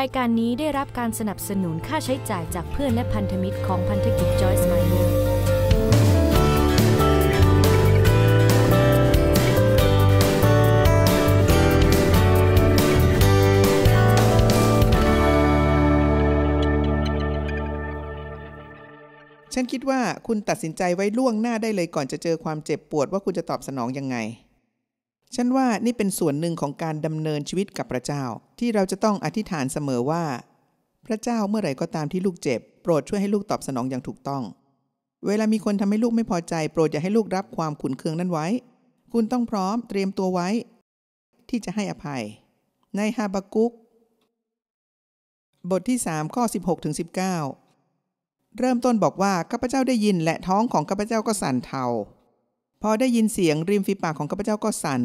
รายการนี้ได้รับการสนับสนุนค่าใช้จ่ายจากเพื่อนและพันธมิตรของพันธกิจจอยส์ไมเนอร์ฉันคิดว่าคุณตัดสินใจไว้ล่วงหน้าได้เลยก่อนจะเจอความเจ็บปวดว่าคุณจะตอบสนองยังไงฉันว่านี่เป็นส่วนหนึ่งของการดำเนินชีวิตกับพระเจ้า ที่เราจะต้องอธิษฐานเสมอว่า พระเจ้าเมื่อไหร่ก็ตามที่ลูกเจ็บ โปรดช่วยให้ลูกตอบสนองอย่างถูกต้อง เวลามีคนทำให้ลูกไม่พอใจโปรดอย่าให้ลูกรับความขุนเคืองนั้นไว้ คุณต้องพร้อม เตรียมตัวไว้ ที่จะให้อภัยในฮาบากุกบทที่3ข้อ16ถึง19 เริ่มต้นบอกว่าข้าพเจ้าได้ยินและท้องของข้าพเจ้าก็สั่นเทาพอได้ยินเสียงริมฝีปากของข้าพเจ้าก็สัน่น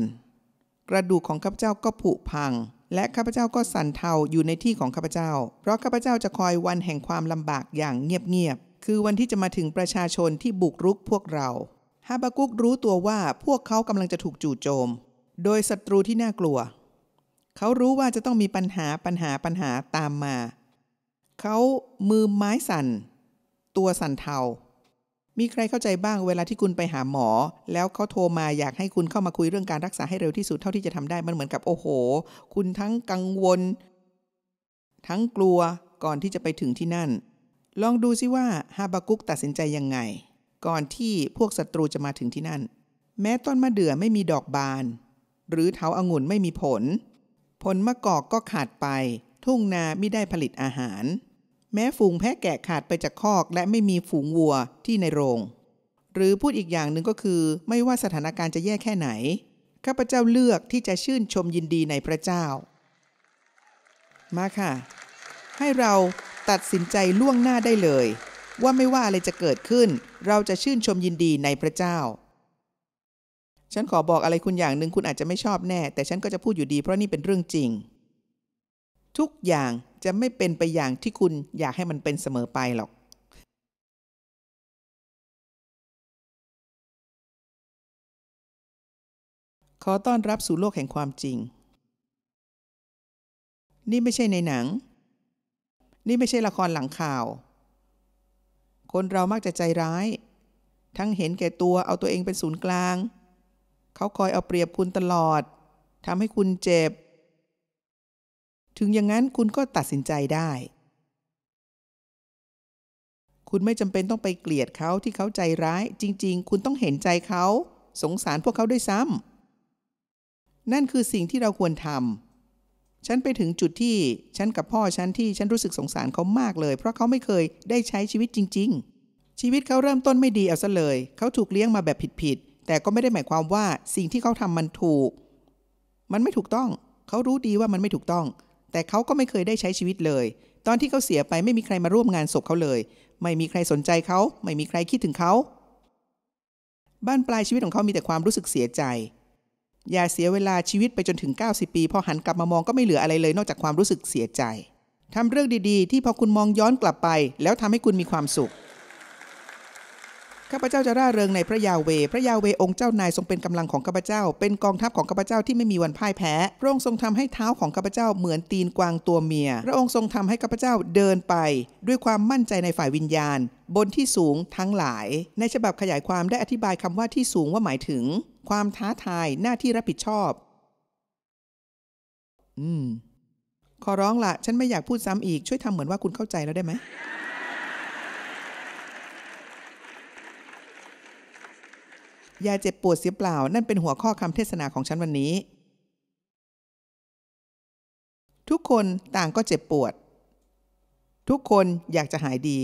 กระดูกของข้าพเจ้าก็ผุพัง และข้าพเจ้าก็สั่นเทาอยู่ในที่ของข้าพเจ้าเพราะข้าพเจ้าจะคอยวันแห่งความลำบากอย่างเงียบ ๆ คือวันที่จะมาถึงประชาชนที่บุกรุกพวกเราฮาบากุกรู้ตัวว่าพวกเขากำลังจะถูกจู่โจม โดยศัตรูที่น่ากลัว เขารู้ว่าจะต้องมีปัญหาปัญหาปัญหาตามมา เขามือไม้สัน่น ตัวสั่นเทามีใครเข้าใจบ้างเวลาที่คุณไปหาหมอ แล้วเขาโทรมาอยากให้คุณเข้ามาคุยเรื่องการรักษาให้เร็วที่สุดเท่าที่จะทำได้มันเหมือนกับโอ้โห คุณทั้งกังวล ทั้งกลัวก่อนที่จะไปถึงที่นั่น ลองดูซิว่าฮาบากุกตัดสินใจยังไง ก่อนที่พวกศัตรูจะมาถึงที่นั่น แม้ต้นมะเดื่อไม่มีดอกบานหรือเถาอางุ่นไม่มีผล ผลมะกอกก็ขาดไป ทุ่งนาไม่ได้ผลิตอาหารแม้ฝูงแพะแกะขาดไปจากคอก และไม่มีฝูงวัวที่ในโรง หรือพูดอีกอย่างหนึ่งก็คือไม่ว่าสถานการณ์จะแย่แค่ไหนข้าพเจ้าเลือกที่จะชื่นชมยินดีในพระเจ้า มาค่ะ ให้เราตัดสินใจล่วงหน้าได้เลย ว่าไม่ว่าอะไรจะเกิดขึ้น เราจะชื่นชมยินดีในพระเจ้า ฉันขอบอกอะไรคุณอย่างหนึ่งคุณอาจจะไม่ชอบแน่ แต่ฉันก็จะพูดอยู่ดีเพราะนี่เป็นเรื่องจริงทุกอย่างจะไม่เป็นไปอย่างที่คุณอยากให้มันเป็นเสมอไปหรอก ขอต้อนรับสู่โลกแห่งความจริง นี่ไม่ใช่ในหนัง นี่ไม่ใช่ละครหลังข่าว คนเรามักจะใจร้าย ทั้งเห็นแก่ตัวเอาตัวเองเป็นศูนย์กลาง เขาคอยเอาเปรียบคุณตลอด ทำให้คุณเจ็บถึงอย่างนั้นคุณก็ตัดสินใจได้ คุณไม่จำเป็นต้องไปเกลียดเขาที่เขาใจร้าย จริง ๆ คุณต้องเห็นใจเขา สงสารพวกเขาด้วยซ้ำนั่นคือสิ่งที่เราควรทำฉันไปถึงจุดที่ฉันกับพ่อฉันที่ฉันรู้สึกสงสารเขามากเลย เพราะเขาไม่เคยได้ใช้ชีวิตจริง ๆ ชีวิตเขาเริ่มต้นไม่ดีเอาซะเลย เขาถูกเลี้ยงมาแบบผิดๆ แต่ก็ไม่ได้หมายความว่าสิ่งที่เขาทำมันถูก มันไม่ถูกต้อง เขารู้ดีว่ามันไม่ถูกต้องแต่เขาก็ไม่เคยได้ใช้ชีวิตเลย ตอนที่เขาเสียไปไม่มีใครมาร่วมงานศพเขาเลย ไม่มีใครสนใจเขา ไม่มีใครคิดถึงเขา บ้านปลายชีวิตของเขามีแต่ความรู้สึกเสียใจ อย่าเสียเวลาชีวิตไปจนถึง 90 ปี พอหันกลับมามองก็ไม่เหลืออะไรเลย นอกจากความรู้สึกเสียใจ ทำเรื่องดีๆ ที่พอคุณมองย้อนกลับไป แล้วทำให้คุณมีความสุขข้าพเจ้าจะร่าเริงในพระยาเว พระยาเวองค์เจ้านายทรงเป็นกำลังของข้าพเจ้า เป็นกองทัพของข้าพเจ้าที่ไม่มีวันพ่ายแพ้ พระองค์ทรงทำให้เท้าของข้าพเจ้าเหมือนตีนกวางตัวเมีย พระองค์ทรงทำให้ข้าพเจ้าเดินไป ด้วยความมั่นใจในฝ่ายวิญญาณ บนที่สูงทั้งหลาย ในฉบับขยายความได้อธิบายคำว่าที่สูงว่าหมายถึง ความท้าทายหน้าที่รับผิดชอบ อืม ขอร้องละ ฉันไม่อยากพูดซ้ำอีก ช่วยทำเหมือนว่าคุณเข้าใจแล้วได้ไหมอย่าเจ็บปวดเสียเปล่า นั่นเป็นหัวข้อคำเทศนา ของฉันวันนี้ ทุกคนต่างก็เจ็บปวด ทุกคนอยากจะหายดี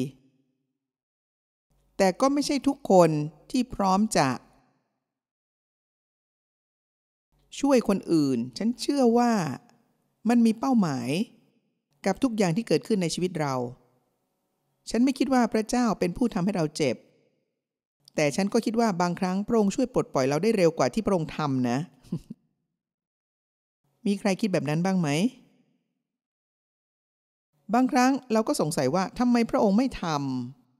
แต่ก็ไม่ใช่ทุกคนที่พร้อมจะ ช่วยคนอื่น ฉันเชื่อว่ามันมีเป้าหมาย กับทุกอย่างที่เกิดขึ้นในชีวิตเรา ฉันไม่คิดว่าพระเจ้าเป็นผู้ทำให้เราเจ็บแต่ฉันก็คิดว่าบางครั้งพระองค์ช่วยปลดปล่อยเราได้เร็วกว่าที่พระองค์ทำนะ มีใครคิดแบบนั้นบ้างไหม บางครั้งเราก็สงสัยว่าทำไมพระองค์ไม่ท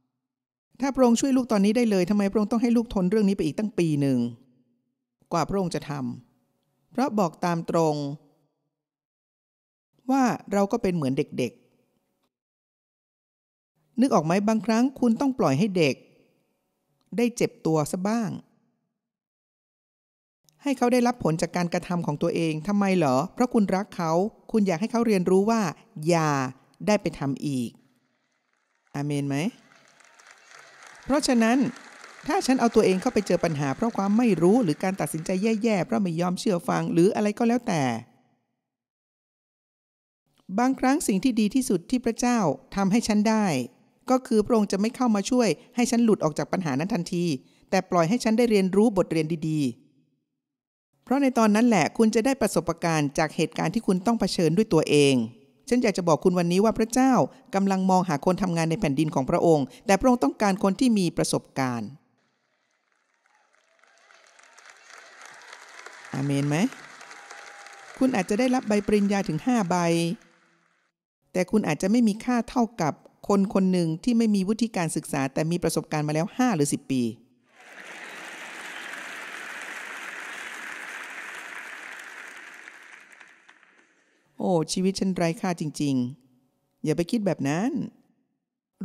ำ ถ้าพระองค์ช่วยลูกตอนนี้ได้เลยทำไมพระองค์ต้องให้ลูกทนเรื่องนี้ไปอีกตั้งปีหนึ่ง กว่าพระองค์จะทำ เพราะบอกตามตรง ว่าเราก็เป็นเหมือนเด็กๆ นึกออกไหมบางครั้งคุณต้องปล่อยให้เด็กได้เจ็บตัวซะบ้าง ให้เขาได้รับผลจากการกระทำของตัวเอง ทำไมเหรอ เพราะคุณรักเขา คุณอยากให้เขาเรียนรู้ว่าอย่า ได้ไปทำอีกอาเมนไหม เพราะฉะนั้น ถ้าฉันเอาตัวเองเข้าไปเจอปัญหาเพราะความไม่รู้หรือการตัดสินใจแย่ ๆ เพราะไม่ยอมเชื่อฟังหรืออะไรก็แล้วแต่ บางครั้งสิ่งที่ดีที่สุดที่พระเจ้าทำให้ฉันได้ก็คือ พระองค์จะไม่เข้ามาช่วยให้ฉันหลุดออกจากปัญหานั้นทันที แต่ปล่อยให้ฉันได้เรียนรู้บทเรียนดีๆ เพราะในตอนนั้นแหละ คุณจะได้ประสบการณ์จากเหตุการณ์ที่คุณต้องเผชิญด้วยตัวเอง ฉันอยากจะบอกคุณวันนี้ว่าพระเจ้ากำลังมองหาคนทำงานในแผ่นดินของพระองค์ แต่พระองค์ต้องการคนที่มีประสบการณ์อาเมนไหมคุณอาจจะได้รับใบปริญญาถึง5ใบ แต่คุณอาจจะไม่มีค่าเท่ากับคนคนหนึ่งที่ไม่มีวุฒิการศึกษาแต่มีประสบการณ์มาแล้ว 5 หรือ 10 ปี โอ้ ชีวิตฉันไร้ค่าจริง ๆ อย่าไปคิดแบบนั้น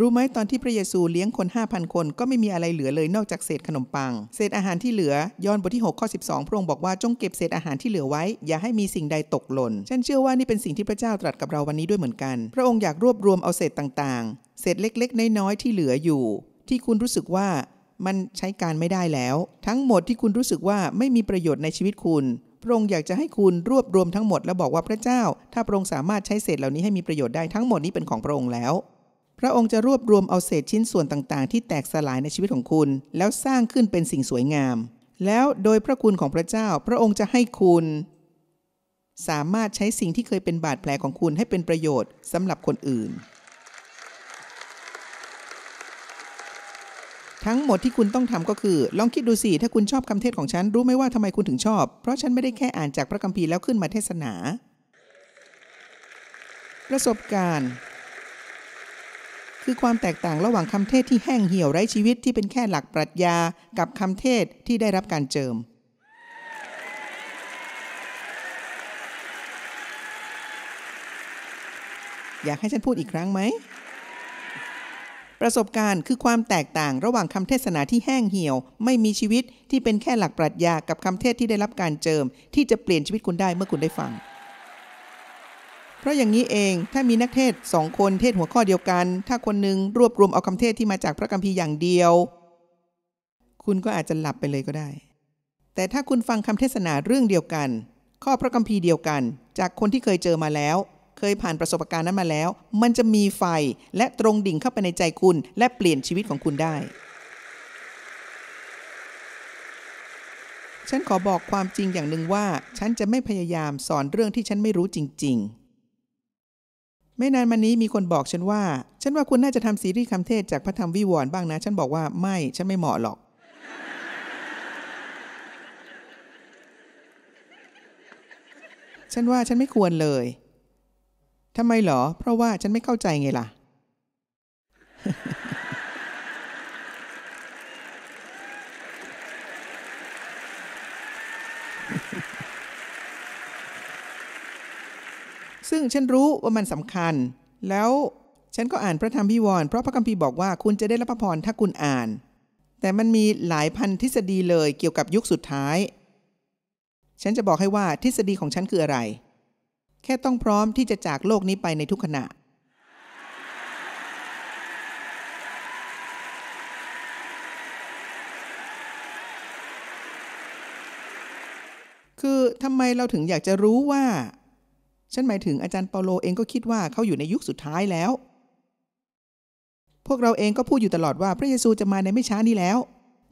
รู้ไหมตอนที่พระเยซูเลี้ยงคน 5,000 คนก็ไม่มีอะไรเหลือเลยนอกจากเศษขนมปัง เศษอาหารที่เหลือย้อนบทที่6ข้อ12พระองค์บอกว่าจงเก็บเศษอาหารที่เหลือไว้อย่าให้มีสิ่งใดตกหล่นฉันเชื่อว่านี่เป็นสิ่งที่พระเจ้าตรัสกับเราวันนี้ด้วยเหมือนกัน พระองค์อยากรวบรวมเอาเศษต่าง ๆ เศษเล็กๆน้อยๆที่เหลืออยู่ ที่คุณรู้สึกว่า มันใช้การไม่ได้แล้ว ทั้งหมดที่คุณรู้สึกว่าไม่มีประโยชน์ในชีวิตคุณ พระองค์อยากจะให้คุณรวบรวมทั้งหมดแล้วบอกว่าพระเจ้า ถ้าพระองค์สามารถใช้เศษเหล่านี้ให้มีประโยชน์ได้ทั้งหมดนี้เป็นของพระองค์แล้วพระองค์จะรวบรวมเอาเศษชิ้นส่วนต่าง ๆ ที่แตกสลายในชีวิตของคุณ แล้วสร้างขึ้นเป็นสิ่งสวยงาม แล้วโดยพระคุณของพระเจ้า พระองค์จะให้คุณ สามารถใช้สิ่งที่เคยเป็นบาดแผลของคุณให้เป็นประโยชน์สำหรับคนอื่น ทั้งหมดที่คุณต้องทำก็คือ ลองคิดดูสิถ้าคุณชอบคำเทศของฉัน รู้ไหมว่าทำไมคุณถึงชอบ เพราะฉันไม่ได้แค่อ่านจากพระคัมภีร์แล้วขึ้นมาเทศนา ประสบการณ์คือความแตกต่างระหว่างคำเทศที่แห้งเหี่ยวไร้ชีวิตที่เป็นแค่หลักปรัชญากับคำเทศที่ได้รับการเจิมอยากให้ฉันพูดอีกครั้งไหมประสบการณ์คือความแตกต่างระหว่างคำเทศนาที่แห้งเหี่ยว ไม่มีชีวิตที่เป็นแค่หลักปรัชญากับคำเทศที่ได้รับการเจิม ที่จะเปลี่ยนชีวิตคุณได้เมื่อคุณได้ฟังเพราะอย่างนี้เอง ถ้ามีนักเทศสองคนเทศหัวข้อเดียวกัน ถ้าคนนึงรวบรวมเอาคำเทศที่มาจากพระคัมภีร์อย่างเดียว คุณก็อาจจะหลับไปเลยก็ได้ แต่ถ้าคุณฟังคำเทศนาเรื่องเดียวกัน ข้อพระคัมภีร์เดียวกัน จากคนที่เคยเจอมาแล้ว เคยผ่านประสบการณ์นั้นมาแล้ว มันจะมีไฟและตรงดิ่งเข้าไปในใจคุณ และเปลี่ยนชีวิตของคุณได้ ฉันขอบอกความจริงอย่างหนึ่งว่า ฉันจะไม่พยายามสอนเรื่องที่ฉันไม่รู้จริง ๆไม่นานมานี้มีคนบอก ฉันว่า ฉันว่าคุณน่าจะทำซีรีส์คำเทศจากพระธรรมวิวรณ์บ้างนะ ฉันบอกว่าไม่ ฉันไม่เหมาะหรอก ฉันว่าฉันไม่ควรเลยทำไมเหรอ เพราะว่าฉันไม่เข้าใจไงล่ะซึ่งฉันรู้ว่ามันสำคัญ แล้วฉันก็อ่านพระธรรมพิวรณ์เพราะพระคัมภีร์บอกว่าคุณจะได้รับพระพรถ้าคุณอ่าน แต่มันมีหลายพันทฤษฎีเลยเกี่ยวกับยุคสุดท้าย ฉันจะบอกให้ว่าทฤษฎีของฉันคืออะไร แค่ต้องพร้อมที่จะจากโลกนี้ไปในทุกขณะ คือทำไมเราถึงอยากจะรู้ว่าฉัน หมายถึงอาจารย์เปาโลเองก็คิดว่าเขาอยู่ในยุคสุดท้ายแล้ว พวกเราเองก็พูดอยู่ตลอดว่าพระเยซูจะมาในไม่ช้านี้แล้ว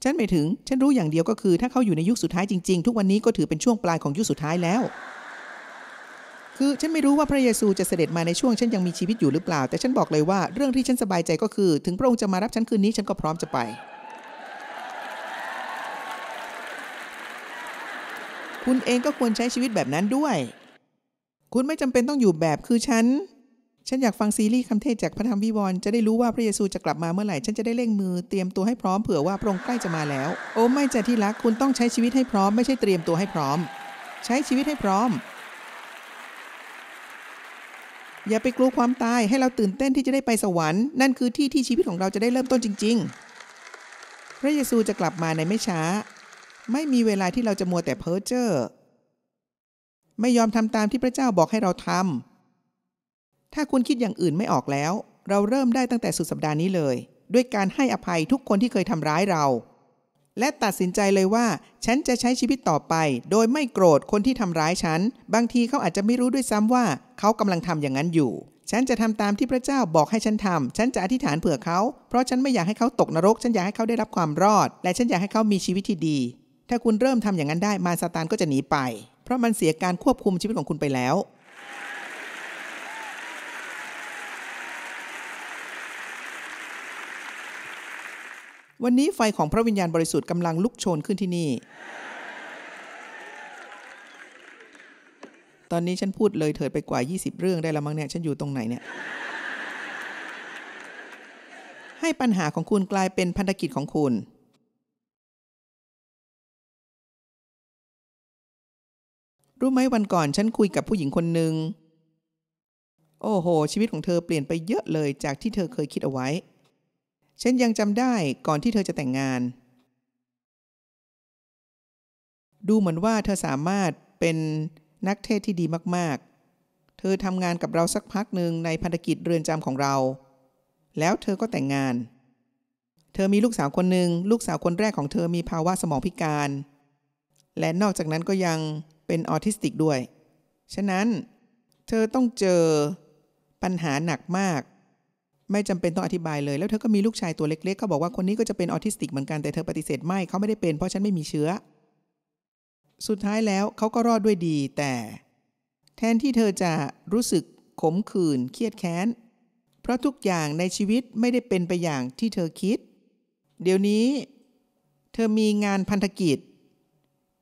ฉันหมายถึงฉันรู้อย่างเดียวก็คือ ถ้าเขาอยู่ในยุคสุดท้ายจริงๆ ทุกวันนี้ก็ถือเป็นช่วงปลายของยุคสุดท้ายแล้ว คือฉันไม่รู้ว่าพระเยซูจะเสด็จมาในช่วงฉันยังมีชีวิตอยู่หรือเปล่า แต่ฉันบอกเลยว่าเรื่องที่ฉันสบายใจก็คือ ถึงพระองค์จะมารับฉันคืนนี้ฉันก็พร้อมจะไปคุณเองก็ควรใช้ชีวิตแบบนั้นด้วยคุณไม่จำเป็นต้องอยู่แบบคือฉัน ฉันอยากฟังซีรีส์คำเทศจากพระธรรมวิวรณ์จะได้รู้ว่าพระเยซูจะกลับมาเมื่อไหร่ ฉันจะได้เร่งมือเตรียมตัวให้พร้อมเผื่อว่าพระองค์ใกล้จะมาแล้ว โอ้ไม่จะที่รักคุณต้องใช้ชีวิตให้พร้อมไม่ใช่เตรียมตัวให้พร้อม ใช้ชีวิตให้พร้อม อย่าไปกลัวความตายให้เราตื่นเต้นที่จะได้ไปสวรรค์ นั่นคือที่ที่ชีวิตของเราจะได้เริ่มต้นจริง ๆ พระเยซูจะกลับมาในไม่ช้า ไม่มีเวลาที่เราจะมัวแต่เพ้อเจ้อไม่ยอมทำตามที่พระเจ้าบอกให้เราทำ ถ้าคุณคิดอย่างอื่นไม่ออกแล้ว เราเริ่มได้ตั้งแต่สุดสัปดาห์นี้เลย ด้วยการให้อภัยทุกคนที่เคยทำร้ายเรา และตัดสินใจเลยว่า ฉันจะใช้ชีวิตต่อไป โดยไม่โกรธคนที่ทำร้ายฉัน บางทีเขาอาจจะไม่รู้ด้วยซ้ำว่าเขากำลังทำอย่างนั้นอยู่ ฉันจะทำตามที่พระเจ้าบอกให้ฉันทำฉันจะอธิษฐานเผื่อเขา เพราะฉันไม่อยากให้เขาตกนรก ฉันอยากให้เขาได้รับความรอด และฉันอยากให้เขามีชีวิตที่ดี ถ้าคุณเริ่มทำอย่างนั้นได้ มาซาตานก็จะหนีไปเพราะมันเสียการควบคุมชีวิตของคุณไปแล้ว วันนี้ไฟของพระวิญญาณบริสุทธิ์กำลังลุกโชนขึ้นที่นี่ ตอนนี้ฉันพูดเลยเถิดไปกว่า 20 เรื่องได้ละมั้งเนี่ย ฉันอยู่ตรงไหนเนี่ย ให้ปัญหาของคุณกลายเป็นพันธกิจของคุณรู้ไหมวันก่อนฉันคุยกับผู้หญิงคนหนึ่งโอ้โหชีวิตของเธอเปลี่ยนไปเยอะเลยจากที่เธอเคยคิดเอาไว้ฉันยังจำได้ก่อนที่เธอจะแต่งงาน ดูเหมือนว่าเธอสามารถเป็นนักเทศที่ดีมากๆ เธอทำงานกับเราสักพักหนึ่งในพันธกิจเรือนจำของเรา แล้วเธอก็แต่งงาน เธอมีลูกสาวคนหนึ่งลูกสาวคนแรกของเธอมีภาวะสมองพิการเและนอกจากนั้นก็ยังเป็นออทิสติกด้วย ฉะนั้นเธอต้องเจอปัญหาหนักมาก ไม่จำเป็นต้องอธิบายเลย แล้วเธอก็มีลูกชายตัวเล็กๆ เขาบอกว่าคนนี้ก็จะเป็นออทิสติกเหมือนกัน แต่เธอปฏิเสธไม่เขาไม่ได้เป็นเพราะฉันไม่มีเชื้อ สุดท้ายแล้วเขาก็รอดด้วยดี แต่ แทนที่เธอจะรู้สึกขมขื่น เครียดแค้น เพราะทุกอย่างในชีวิตไม่ได้เป็นไปอย่างที่เธอคิด เดี๋ยวนี้ เธอมีงานพันธกิจ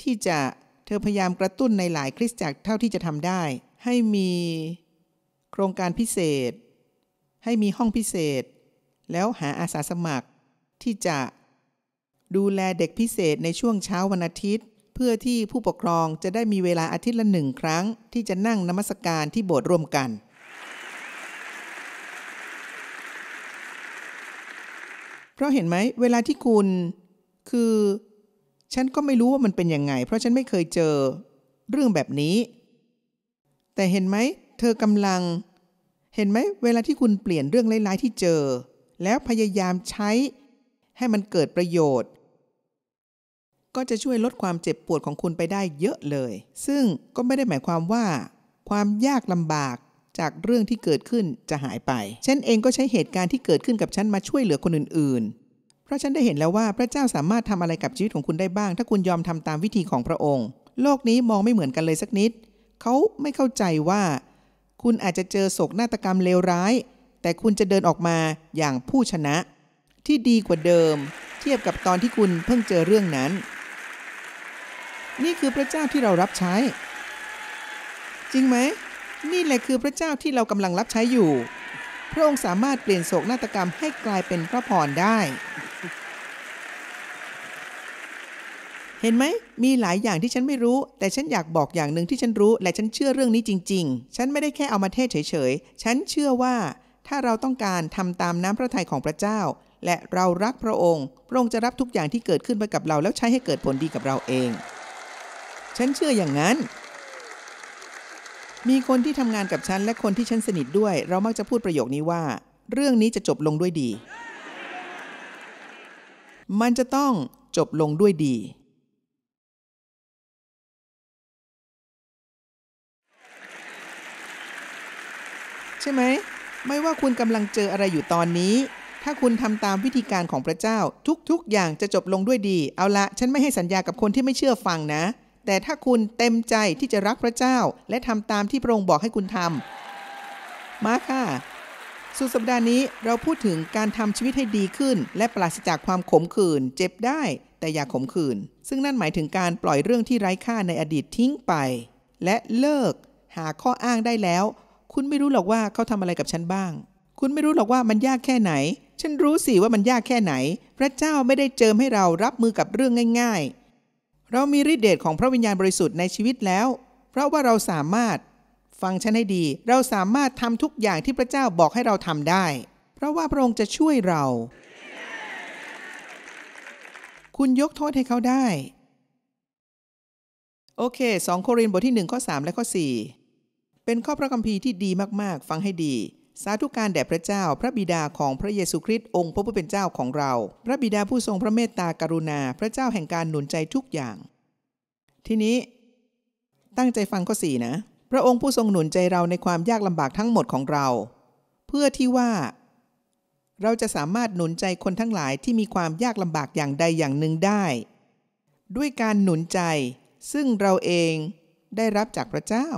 ที่จะเธอพยายามกระตุ้นในหลายคริสตจักรเท่าที่จะทำได้ ให้มีโครงการพิเศษ ให้มีห้องพิเศษ แล้วหาอาสาสมัครที่จะดูแลเด็กพิเศษในช่วงเช้าวันอาทิตย์ เพื่อที่ผู้ปกครองจะได้มีเวลาอาทิตย์ละหนึ่งครั้ง ที่จะนั่งนมัสการที่โบสถ์ร่วมกัน เพราะเห็นไหม เวลาที่คุณคือฉันก็ไม่รู้ว่ามันเป็นยังไง เพราะฉันไม่เคยเจอเรื่องแบบนี้ แต่เห็นไหมเธอกำลัง เห็นไหมเวลาที่คุณเปลี่ยนเรื่องร้ายๆที่เจอ แล้วพยายามใช้ให้มันเกิดประโยชน์ ก็จะช่วยลดความเจ็บปวดของคุณไปได้เยอะเลย ซึ่งก็ไม่ได้หมายความว่า ความยากลำบากจากเรื่องที่เกิดขึ้นจะหายไปฉันเองก็ใช้เหตุการณ์ที่เกิดขึ้นกับฉันมาช่วยเหลือคนอื่นราะฉันได้เห็นแล้วว่าพระเจ้าสามารถทำอะไรกับ ชีวิตของคุณได้บ้าง ถ้าคุณยอมทำตามวิธีของพระองค์ โลกนี้มองไม่เหมือนกันเลยสักนิดเขาไม่เข้าใจว่าคุณอาจจะเจอโศกนาฏกรรมเลวร้าย แต่คุณจะเดินออกมาอย่างผู้ชนะที่ดีกว่าเดิม เทียบกับตอนที่คุณเพิ่งเจอเรื่องนั้น นี่คือพระเจ้าที่เรารับใช้ จริงไหม นี่แหละคือพระเจ้าที่เรากำลังรับใช้อยู่พระองค์สามารถเปลี่ยนโศกนาฏกรรมให้กลายเป็นพระพรได้เห็นไหมมีหลายอย่างที่ฉันไม่รู้ แต่ฉันอยากบอกอย่างหนึ่งที่ฉันรู้และฉันเชื่อเรื่องนี้จริง ๆ ฉันไม่ได้แค่เอามาเทศเฉยๆ ฉันเชื่อว่าถ้าเราต้องการทำตามน้ำพระทัยของพระเจ้า และเรารักพระองค์พระองค์จะรับทุกอย่างที่เกิดขึ้นไปกับเราแล้วใช้ให้เกิดผลดีกับเราเอง ฉันเชื่ออย่างนั้น มีคนที่ทำงานกับฉันและคนที่ฉันสนิทด้วยเรามักจะพูดประโยคนี้ว่า เรื่องนี้จะจบลงด้วยดี มันจะต้องจบลงด้วยดีใช่ไหม ไม่ว่าคุณกำลังเจออะไรอยู่ตอนนี้ ถ้าคุณทำตามวิธีการของพระเจ้าทุกๆ อย่างจะจบลงด้วยดี เอาละ ฉันไม่ให้สัญญากับคนที่ไม่เชื่อฟังนะ แต่ถ้าคุณเต็มใจที่จะรักพระเจ้า และทำตามที่พระองค์บอกให้คุณทำ มาค่ะ สุดสัปดาห์นี้เราพูดถึงการทำชีวิตให้ดีขึ้น และปราศจากความขมขื่นเจ็บได้ แต่อย่าขมขื่น ซึ่งนั่นหมายถึงการปล่อยเรื่องที่ไร้ค่าในอดีตทิ้งไป และเลิก หาข้ออ้างได้แล้วคุณไม่รู้หรอกว่าเขาทำอะไรกับฉันบ้าง คุณไม่รู้หรอกว่ามันยากแค่ไหน ฉันรู้สิว่ามันยากแค่ไหน พระเจ้าไม่ได้เจิมให้เรารับมือกับเรื่องง่าย ๆ เรามีฤทธิ์เดชของพระวิญญาณบริสุทธิ์ในชีวิตแล้ว เพราะว่าเราสามารถฟังฉันให้ดี เราสามารถทำทุกอย่างที่พระเจ้าบอกให้เราทำได้ เพราะว่าพระองค์จะช่วยเรา คุณยกโทษให้เขาได้ โอเค 2 โครินธ์บทที่ 1 ข้อ 3 และข้อ 4เป็นข้อพระคัมภีร์ที่ดีมากๆ ฟังให้ดี สาธุการแด่พระเจ้า พระบิดาของพระเยซูคริสต์องค์พระผู้เป็นเจ้าของเรา พระบิดาผู้ทรงพระเมตตากรุณา พระเจ้าแห่งการหนุนใจทุกอย่าง ทีนี้ ตั้งใจฟังข้อสี่นะ พระองค์ผู้ทรงหนุนใจเราในความยากลำบากทั้งหมดของเรา เพื่อที่ว่า เราจะสามารถหนุนใจคนทั้งหลายที่มีความยากลำบากอย่างใดอย่างหนึ่งได้ ด้วยการหนุนใจ ซึ่งเราเองได้รับจากพระเจ้า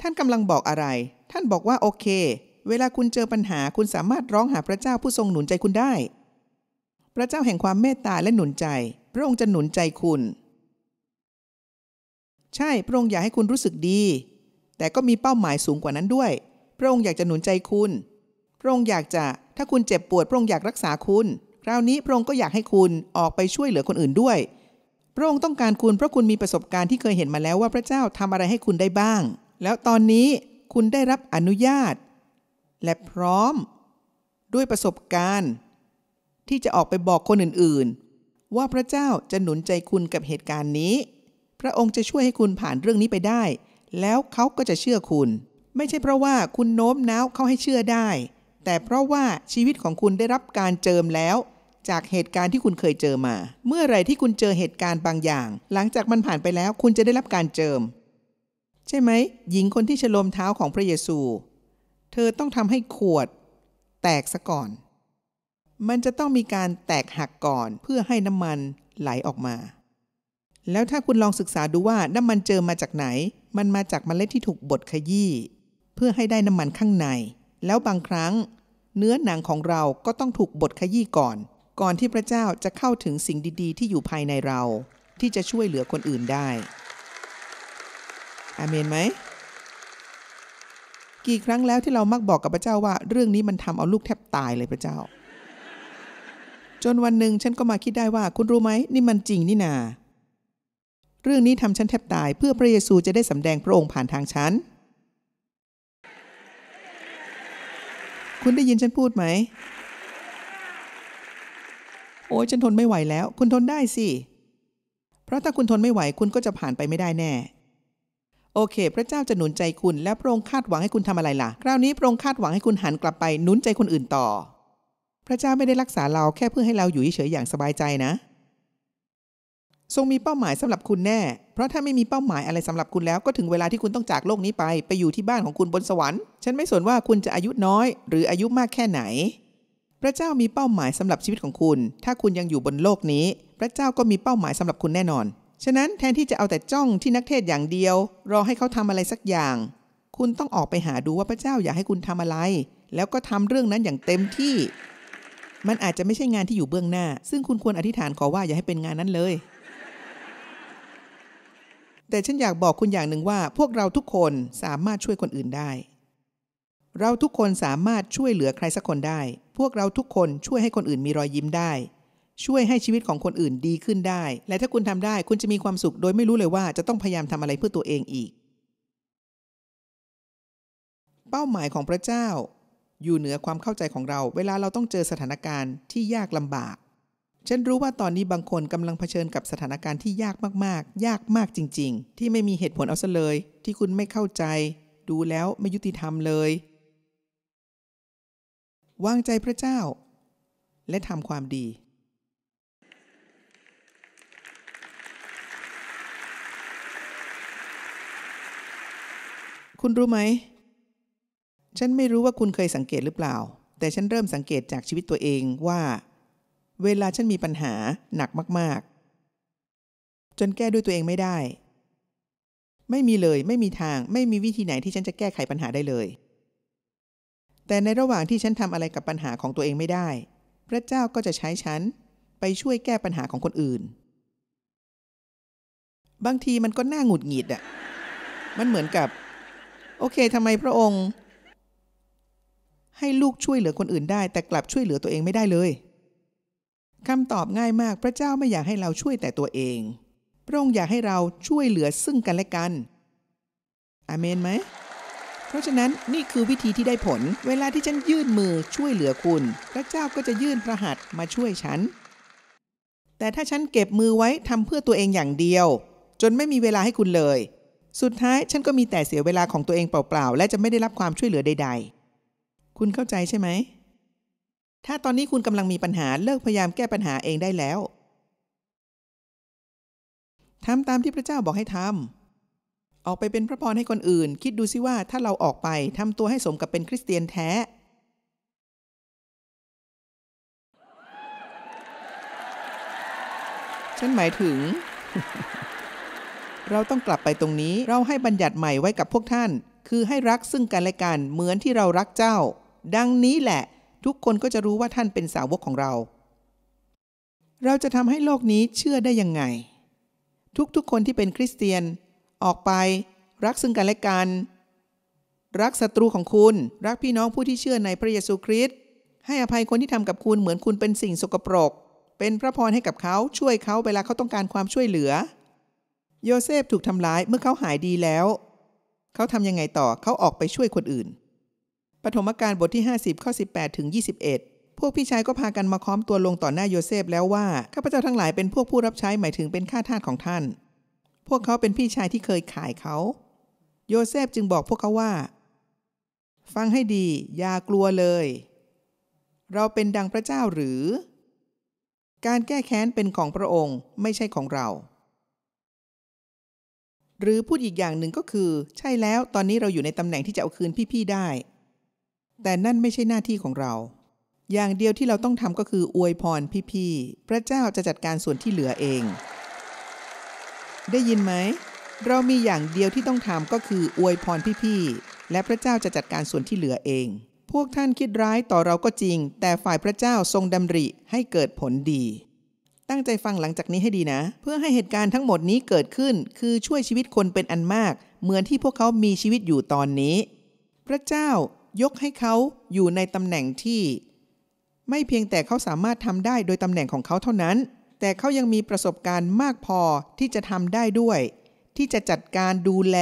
ท่านกำลังบอกอะไร ท่านบอกว่าโอเค เวลาคุณเจอปัญหาคุณสามารถร้องหาพระเจ้าผู้ทรงหนุนใจคุณได้ พระเจ้าแห่งความเมตตาและหนุนใจพระองค์จะหนุนใจคุณ ใช่พระองค์อยากให้คุณรู้สึกดี แต่ก็มีเป้าหมายสูงกว่านั้นด้วย พระองค์อยากจะหนุนใจคุณ พระองค์อยากจะ ถ้าคุณเจ็บปวดพระองค์อยากรักษาคุณ คราวนี้พระองค์ก็อยากให้คุณออกไปช่วยเหลือคนอื่นด้วย พระองค์ต้องการคุณเพราะคุณมีประสบการณ์ที่เคยเห็นมาแล้วว่าพระเจ้าทำอะไรให้คุณได้บ้างแล้วตอนนี้คุณได้รับอนุญาต และพร้อม ด้วยประสบการณ์ ที่จะออกไปบอกคนอื่น ๆ ว่าพระเจ้าจะหนุนใจคุณกับเหตุการณ์นี้ พระองค์จะช่วยให้คุณผ่านเรื่องนี้ไปได้ แล้วเขาก็จะเชื่อคุณ ไม่ใช่เพราะว่าคุณโน้มน้าวเขาให้เชื่อได้ แต่เพราะว่าชีวิตของคุณได้รับการเจิมแล้ว จากเหตุการณ์ที่คุณเคยเจอมา เมื่อไรที่คุณเจอเหตุการณ์บางอย่าง หลังจากมันผ่านไปแล้วคุณจะได้รับการเจิมใช่ไหม หญิงคนที่ฉลมเท้าของพระเยซู เธอต้องทำให้ขวด แตกซะก่อน มันจะต้องมีการแตกหักก่อนเพื่อให้น้ำมันไหลออกมา แล้วถ้าคุณลองศึกษาดูว่าน้ำมันเจอมาจากไหน มันมาจากมเมล็ดที่ถูกบดขยี้เพื่อให้ได้น้ำมันข้างใน แล้วบางครั้ง เนื้อหนังของเราก็ต้องถูกบดขยี้ก่อน ก่อนที่พระเจ้าจะเข้าถึงสิ่งดี ๆ ที่อยู่ภายในเรา ที่จะช่วยเหลือคนอื่นได้อเมนไหมกี่ครั้งแล้วที่เรามักบอกกับพระเจ้าว่า เรื่องนี้มันทำเอาลูกแทบตายเลยพระเจ้า จนวันหนึ่งฉันก็มาคิดได้ว่าคุณรู้ไหมนี่มันจริงนี่นา เรื่องนี้ทำฉันแทบตายเพื่อพระเยซูจะได้สำแดงพระองค์ผ่านทางฉันคุณได้ยินฉันพูดไหมโอ้ยฉันทนไม่ไหวแล้ว คุณทนได้สิเพราะถ้าคุณทนไม่ไหวคุณก็จะผ่านไปไม่ได้แน่โอเคพระเจ้าจะหนุนใจคุณ และพระองค์คาดหวังให้คุณทำอะไรล่ะคราวนี้พระองค์คาดหวังให้คุณหันกลับไปหนุนใจคนอื่นต่อ พระเจ้าไม่ได้รักษาเราแค่เพื่อให้เราอยู่เฉยๆอย่างสบายใจนะ ทรงมีเป้าหมายสำหรับคุณแน่เพราะถ้าไม่มีเป้าหมายอะไรสำหรับคุณแล้วก็ถึงเวลาที่คุณต้องจากโลกนี้ไป ไปอยู่ที่บ้านของคุณบนสวรรค์ ฉันไม่สนว่าคุณจะอายุน้อย หรืออายุมากแค่ไหน พระเจ้ามีเป้าหมายสำหรับชีวิตของคุณ ถ้าคุณยังอยู่บนโลกนี้ พระเจ้าก็มีเป้าหมายสำหรับคุณแน่นอนฉะนั้นแทนที่จะเอาแต่จ้องที่นักเทศอย่างเดียว รอให้เขาทำอะไรสักอย่าง คุณต้องออกไปหาดูว่าพระเจ้าอยากให้คุณทำอะไร แล้วก็ทำเรื่องนั้นอย่างเต็มที่มันอาจจะไม่ใช่งานที่อยู่เบื้องหน้า ซึ่งคุณควรอธิษฐานขอว่าอย่าให้เป็นงานนั้นเลย แต่ฉันอยากบอกคุณอย่างหนึ่งว่า พวกเราทุกคนสามารถช่วยคนอื่นได้ เราทุกคนสามารถช่วยเหลือใครสักคนได้ พวกเราทุกคนช่วยให้คนอื่นมีรอยยิ้มได้ช่วยให้ชีวิตของคนอื่นดีขึ้นได้ และถ้าคุณทำได้ คุณจะมีความสุขโดยไม่รู้เลยว่าจะต้องพยายามทำอะไรเพื่อตัวเองอีก เป้าหมายของพระเจ้า อยู่เหนือความเข้าใจของเรา เวลาเราต้องเจอสถานการณ์ที่ยากลำบาก ฉันรู้ว่าตอนนี้บางคนกำลังเผชิญกับสถานการณ์ที่ยากมากๆ ยากมากจริงๆ ที่ไม่มีเหตุผลเอาซะเลย ที่คุณไม่เข้าใจ ดูแล้วไม่ยุติธรรมเลย วางใจพระเจ้า และทำความดีคุณรู้ไหม ฉันไม่รู้ว่าคุณเคยสังเกตหรือเปล่า แต่ฉันเริ่มสังเกตจากชีวิตตัวเองว่า เวลาฉันมีปัญหาหนักมากๆ จนแก้ด้วยตัวเองไม่ได้ ไม่มีเลย ไม่มีทางไม่มีวิธีไหนที่ฉันจะแก้ไขปัญหาได้เลย แต่ในระหว่างที่ฉันทำอะไรกับปัญหาของตัวเองไม่ได้ พระเจ้าก็จะใช้ฉันไปช่วยแก้ปัญหาของคนอื่น บางทีมันก็น่าหงุดหงิดอะมันเหมือนกับโอเค ทำไมพระองค์ ให้ลูกช่วยเหลือคนอื่นได้ แต่กลับช่วยเหลือตัวเองไม่ได้เลย คำตอบง่ายมากพระเจ้าไม่อยากให้เราช่วยแต่ตัวเอง พระองค์อยากให้เราช่วยเหลือซึ่งกันและกันอเมนไหมเพราะฉะนั้นนี่คือวิธีที่ได้ผล เวลาที่ฉันยื่นมือช่วยเหลือคุณ พระเจ้าก็จะยื่นพระหัตถ์มาช่วยฉัน แต่ถ้าฉันเก็บมือไว้ทำเพื่อตัวเองอย่างเดียว จนไม่มีเวลาให้คุณเลยสุดท้ายฉันก็มีแต่เสียเวลาของตัวเองเปล่าๆ และจะไม่ได้รับความช่วยเหลือใดๆ คุณเข้าใจใช่ไหม ถ้าตอนนี้คุณกำลังมีปัญหาเลิกพยายามแก้ปัญหาเองได้แล้วทำตามที่พระเจ้าบอกให้ทำออกไปเป็นพระพรให้คนอื่น คิดดูซิว่าถ้าเราออกไปทำตัวให้สมกับเป็นคริสเตียนแท้ ฉันหมายถึงเราต้องกลับไปตรงนี้เราให้บัญญัติใหม่ไว้กับพวกท่าน คือให้รักซึ่งกันและกันเหมือนที่เรารักเจ้า ดังนี้แหละทุกคนก็จะรู้ว่าท่านเป็นสาวกของเรา เราจะทำให้โลกนี้เชื่อได้ยังไง ทุกๆคนที่เป็นคริสเตียน ออกไป รักซึ่งกันและกัน รักศัตรูของคุณ รักพี่น้องผู้ที่เชื่อในพระเยซูคริสต์ให้อภัยคนที่ทำกับคุณเหมือนคุณเป็นสิ่งสกปรก เป็นพระพรให้กับเขาช่วยเขาเวลาเขาต้องการความช่วยเหลือโยเซฟถูกทำร้ายเมื่อเขาหายดีแล้ว เขาทำยังไงต่อเขาออกไปช่วยคนอื่นปฐมกาลบทที่ 50ข้อ18 ถึง 21 พวกพี่ชายก็พากันมาค้อมตัวลงต่อหน้าโยเซฟแล้วว่าข้าพเจ้าทั้งหลายเป็นพวกผู้รับใช้หมายถึงเป็นข้าทาสของท่าน พวกเขาเป็นพี่ชายที่เคยขายเขาโยเซฟจึงบอกพวกเขาว่าฟังให้ดีอย่ากลัวเลย เราเป็นดังพระเจ้าหรือ การแก้แค้นเป็นของพระองค์ไม่ใช่ของเราหรือพูดอีกอย่างหนึ่งก็คือ ใช่แล้วตอนนี้เราอยู่ในตำแหน่งที่จะเอาคืนพี่ๆได้ แต่นั่นไม่ใช่หน้าที่ของเรา อย่างเดียวที่เราต้องทำก็คืออวยพรพี่ๆพระเจ้าจะจัดการส่วนที่เหลือเอง ได้ยินไหม เรามีอย่างเดียวที่ต้องทำก็คือ อวยพรพี่ๆและพระเจ้าจะจัดการส่วนที่เหลือเอง พวกท่านคิดร้ายต่อเราก็จริง แต่ฝ่ายพระเจ้าทรงดำริให้เกิดผลดีตั้งใจฟังหลังจากนี้ให้ดีนะ เพื่อให้เหตุการณ์ทั้งหมดนี้เกิดขึ้น คือช่วยชีวิตคนเป็นอันมาก เหมือนที่พวกเขามีชีวิตอยู่ตอนนี้ พระเจ้า ยกให้เขาอยู่ในตำแหน่งที่ ไม่เพียงแต่เขาสามารถทำได้โดยตำแหน่งของเขาเท่านั้น แต่เขายังมีประสบการณ์มากพอที่จะทำได้ด้วย ที่จะจัดการดูแล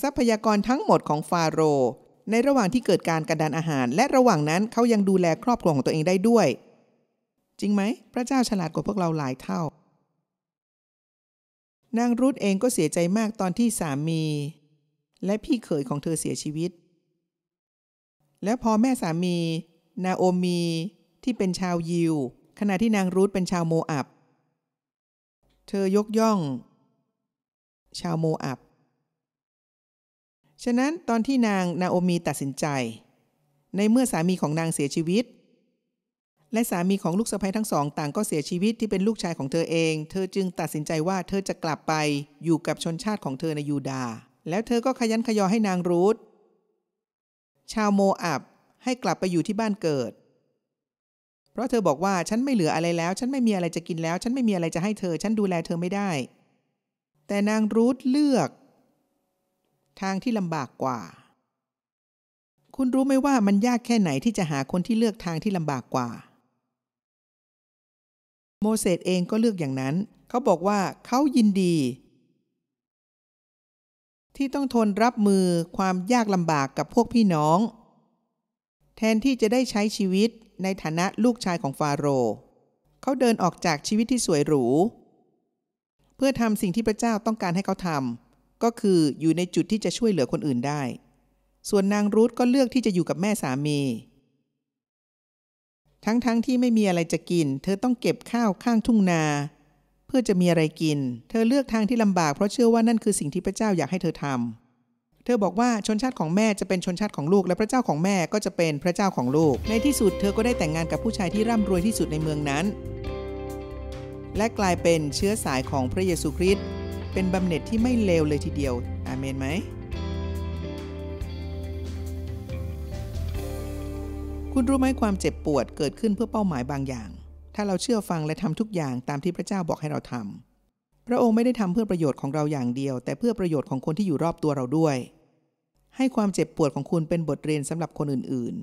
ทรัพยากรทั้งหมดของฟาโรในระหว่างที่เกิดการกระดานอาหาร และระหว่างนั้นเขายังดูแลครอบครัวของตัวเองได้ด้วยจริงไหม พระเจ้าฉลาดกว่าพวกเราหลายเท่า นางรุธเองก็เสียใจมากตอนที่สามี และพี่เขยของเธอเสียชีวิต และพอแม่สามี นาโอมีที่เป็นชาวยิวขณะที่นางรูธเป็นชาวโมอับ เธอยกย่อง ชาวโมอับ ฉะนั้นตอนที่นางนาโอมีตัดสินใจ ในเมื่อสามีของนางเสียชีวิตและสามีของลูกสะใภ้ทั้งสองต่างก็เสียชีวิตที่เป็นลูกชายของเธอเอง เธอจึงตัดสินใจว่าเธอจะกลับไปอยู่กับชนชาติของเธอ ในยูดาแล้วเธอก็ขยันขยอให้นางรูธชาวโมอับให้กลับไปอยู่ที่บ้านเกิด เพราะเธอบอกว่าฉันไม่เหลืออะไรแล้ว ฉันไม่มีอะไรจะกินแล้ว ฉันไม่มีอะไรจะให้เธอ ฉันดูแลเธอไม่ได้ แต่นางรูธเลือก ทางที่ลำบากกว่า คุณรู้ไหมว่ามันยากแค่ไหนที่จะหาคนที่เลือกทางที่ลำบากกว่าโมเสสเองก็เลือกอย่างนั้น เขาบอกว่าเขายินดี ที่ต้องทนรับมือความยากลำบากกับพวกพี่น้อง แทนที่จะได้ใช้ชีวิตในฐานะลูกชายของฟาโรห์เขาเดินออกจากชีวิตที่สวยหรูเพื่อทำสิ่งที่พระเจ้าต้องการให้เขาทำก็คืออยู่ในจุดที่จะช่วยเหลือคนอื่นได้ ส่วนนางรูธก็เลือกที่จะอยู่กับแม่สามีทั้งๆทที่ไม่มีอะไรจะกิน เธอต้องเก็บข้าวข้างทุ่งนา เพื่อจะมีอะไรกิน เธอเลือกทางที่ลำบากเพราะเชื่อว่านั่นคือสิ่งที่พระเจ้าอยากให้เธอทำเธอบอกว่าชนชาติของแม่จะเป็นชนชาติของลูกและพระเจ้าของแม่ก็จะเป็นพระเจ้าของลูก ในที่สุด เธอก็ได้แต่งงานกับผู้ชายที่ร่ำรวยที่สุดในเมืองนั้น และกลายเป็นเชื้อสายของพระเยซูคริสต์เป็นบำเหน็จที่ไม่เลวเลยทีเดียว อาเมนไหมคุณรู้ไหมความเจ็บปวดเกิดขึ้นเพื่อเป้าหมายบางอย่าง ถ้าเราเชื่อฟังและทำทุกอย่างตามที่พระเจ้าบอกให้เราทำพระองค์ไม่ได้ทำเพื่อประโยชน์ของเราอย่างเดียว แต่เพื่อประโยชน์ของคนที่อยู่รอบตัวเราด้วย ให้ความเจ็บปวดของคุณเป็นบทเรียนสำหรับคนอื่น